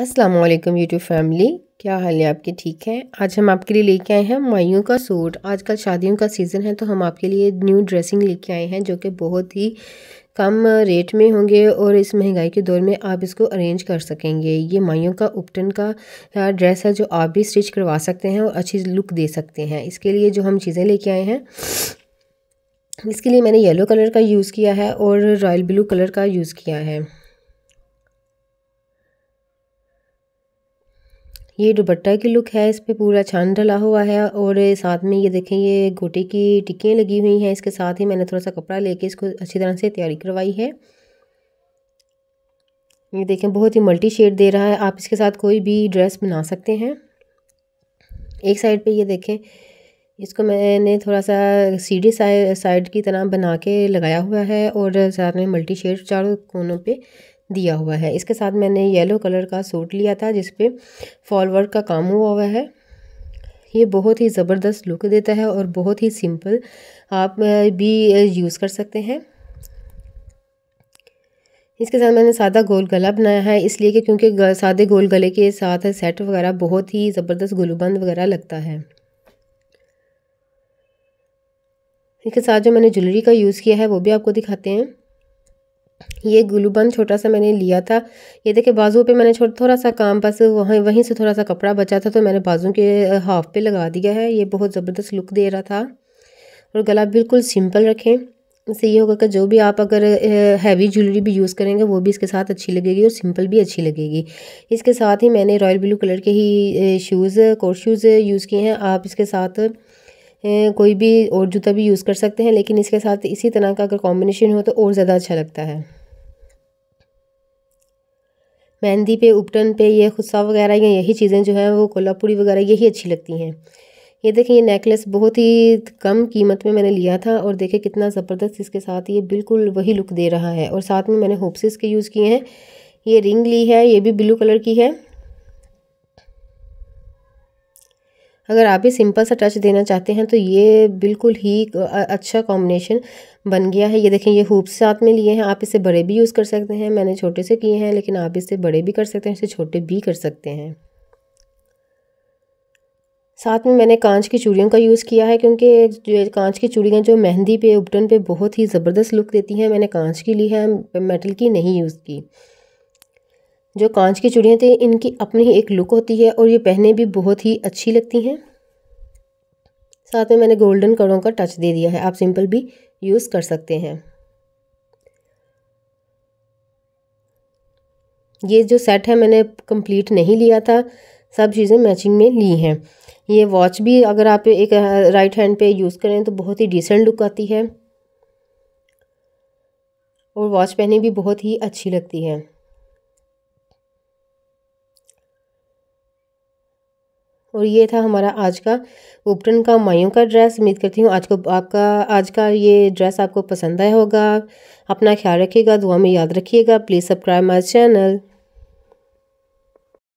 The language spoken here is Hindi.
अस्सलाम वालेकुम यूट्यूब फैमिली क्या हाल है आपके ठीक है आज हम आपके लिए लेके आए हैं माइयों का सूट आजकल शादियों का सीज़न है तो हम आपके लिए न्यू ड्रेसिंग लेके आए हैं जो कि बहुत ही कम रेट में होंगे और इस महंगाई के दौर में आप इसको अरेंज कर सकेंगे ये माइयों का उपटन का ड्रेस है जो आप भी स्टिच करवा सकते हैं और अच्छी लुक दे सकते हैं इसके लिए जो हम चीज़ें लेके आए हैं इसके लिए मैंने येलो कलर का यूज़ किया है और रॉयल ब्लू कलर का यूज़ किया है ये दुपट्टा की लुक है इस पे पूरा छान डला हुआ है और साथ में ये देखें ये गोटे की टिक्कियाँ लगी हुई हैं इसके साथ ही मैंने थोड़ा सा कपड़ा लेके इसको अच्छी तरह से तैयारी करवाई है ये देखें बहुत ही मल्टी शेड दे रहा है आप इसके साथ कोई भी ड्रेस बना सकते हैं एक साइड पर ये देखें इसको मैंने थोड़ा सा सीढ़ी साइड की तरह बना के लगाया हुआ है और साथ में मल्टी शेड चारों कोनों पर दिया हुआ है इसके साथ मैंने येलो कलर का सूट लिया था जिसपे फॉल वर्क का काम हुआ हुआ है ये बहुत ही ज़बरदस्त लुक देता है और बहुत ही सिंपल आप भी यूज़ कर सकते हैं इसके साथ मैंने सादा गोल गला बनाया है इसलिए कि क्योंकि सादे गोल गले के साथ सेट वगैरह बहुत ही ज़बरदस्त गुलबंद वगैरह लगता है इसके साथ जो मैंने ज्वेलरी का यूज़ किया है वो भी आपको दिखाते हैं ये ग्लू छोटा सा मैंने लिया था ये देखे बाजू पे मैंने छोटा थोड़ा सा काम बस वहीं वहीं से थोड़ा सा कपड़ा बचा था तो मैंने बाजू के हाफ पे लगा दिया है ये बहुत ज़बरदस्त लुक दे रहा था और गला बिल्कुल सिंपल रखें इससे ये होगा कि जो भी आप अगर हैवी ज्वेलरी भी यूज़ करेंगे वो भी इसके साथ अच्छी लगेगी और सिंपल भी अच्छी लगेगी इसके साथ ही मैंने रॉयल ब्लू कलर के ही शूज़ कोट शूज़ यूज़ किए हैं आप इसके साथ कोई भी और जूता भी यूज़ कर सकते हैं लेकिन इसके साथ इसी तरह का अगर कॉम्बिनेशन हो तो और ज़्यादा अच्छा लगता है मेहंदी पे उपटन पे ये खुस्सा वगैरह या यही चीज़ें जो हैं वो कोल्हापुरी वगैरह यही अच्छी लगती हैं ये देखें ये नेकलेस बहुत ही कम कीमत में मैंने लिया था और देखें कितना ज़बरदस्त इसके साथ ये बिल्कुल वही लुक दे रहा है और साथ में मैंने होप्सिस के यूज़ किए हैं ये रिंग ली है ये भी ब्लू कलर की है अगर आप भी सिंपल सा टच देना चाहते हैं तो ये बिल्कुल ही अच्छा कॉम्बिनेशन बन गया है ये देखें ये हुप्स साथ में लिए हैं आप इसे बड़े भी यूज़ कर सकते हैं मैंने छोटे से किए हैं लेकिन आप इसे बड़े भी कर सकते हैं इसे छोटे भी कर सकते हैं साथ में मैंने कांच की चूड़ियों का यूज़ किया है क्योंकि जो कांच की चूड़ियाँ जो मेहंदी पे उपटन पे बहुत ही ज़बरदस्त लुक देती हैं मैंने कांच की ली है मेटल की नहीं यूज़ की जो कांच की चूड़ियाँ थी इनकी अपनी ही एक लुक होती है और ये पहने भी बहुत ही अच्छी लगती हैं साथ में मैंने गोल्डन कड़ों का टच दे दिया है आप सिंपल भी यूज़ कर सकते हैं ये जो सेट है मैंने कंप्लीट नहीं लिया था सब चीज़ें मैचिंग में ली हैं ये वॉच भी अगर आप एक राइट हैंड पे यूज़ करें तो बहुत ही डिसेंट लुक आती है और वॉच पहनी भी बहुत ही अच्छी लगती है और ये था हमारा आज का उपटन का मायों का ड्रेस उम्मीद करती हूँ आज को आपका आज का ये ड्रेस आपको पसंद आया होगा अपना ख्याल रखिएगा दुआ में याद रखिएगा प्लीज़ सब्सक्राइब माई चैनल